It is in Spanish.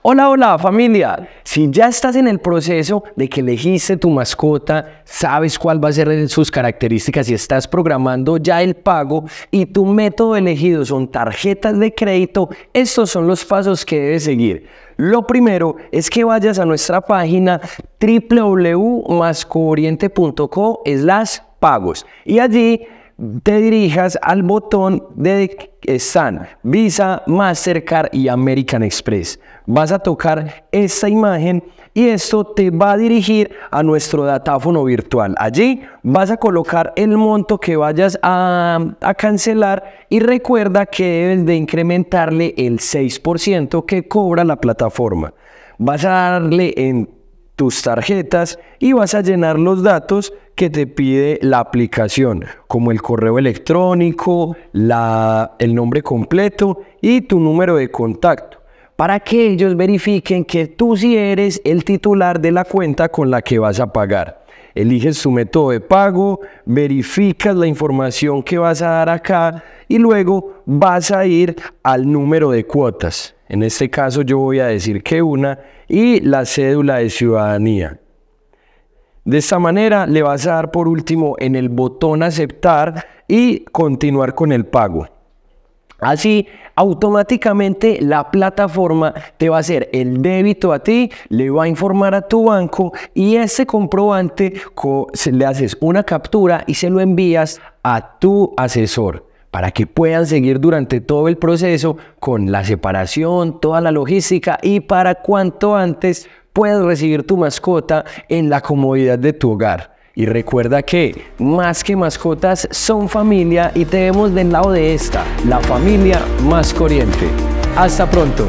Hola, hola familia. Si ya estás en el proceso de que elegiste tu mascota, sabes cuál va a ser sus características y estás programando ya el pago y tu método elegido son tarjetas de crédito, estos son los pasos que debes seguir. Lo primero es que vayas a nuestra página www.mascooriente.co las pagos y allí te dirijas al botón de están Visa, Mastercard y American Express. Vas a tocar esta imagen y esto te va a dirigir a nuestro datáfono virtual. Allí vas a colocar el monto que vayas a, a cancelar y recuerda que debes de incrementarle el 6% que cobra la plataforma. Vas a darle en tus tarjetas y vas a llenar los datos que te pide la aplicación, como el correo electrónico, el nombre completo y tu número de contacto, para que ellos verifiquen que tú sí eres el titular de la cuenta con la que vas a pagar eliges tu método de pago, verificas la información que vas a dar acá y luego vas a ir al número de cuotas. En este caso yo voy a decir que una y la cédula de ciudadanía. De esta manera le vas a dar por último en el botón aceptar y continuar con el pago. Así automáticamente la plataforma te va a hacer el débito a ti, le va a informar a tu banco y ese comprobante se le haces una captura y se lo envías a tu asesor para que puedan seguir durante todo el proceso con la separación, toda la logística y para cuanto antes puedas recibir tu mascota en la comodidad de tu hogar. Y recuerda que más que mascotas son familia y te vemos del lado de esta, la familia más corriente. Hasta pronto.